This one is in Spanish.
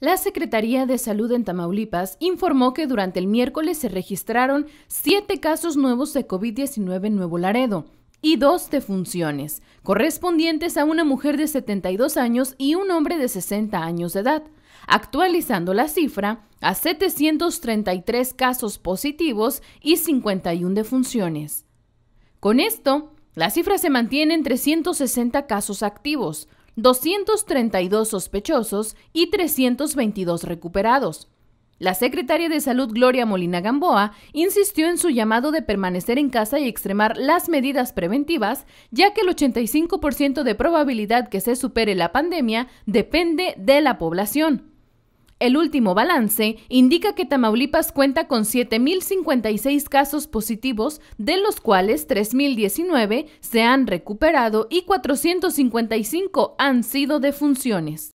La Secretaría de Salud en Tamaulipas informó que durante el miércoles se registraron siete casos nuevos de COVID-19 en Nuevo Laredo y dos defunciones, correspondientes a una mujer de 72 años y un hombre de 60 años de edad, actualizando la cifra a 733 casos positivos y 51 defunciones. Con esto, la cifra se mantiene en 360 casos activos, 232 sospechosos y 322 recuperados. La secretaria de Salud Gloria Molina Gamboa insistió en su llamado de permanecer en casa y extremar las medidas preventivas, ya que el 85% de probabilidad que se supere la pandemia depende de la población. El último balance indica que Tamaulipas cuenta con 7.056 casos positivos, de los cuales 3.019 se han recuperado y 455 han sido de funciones.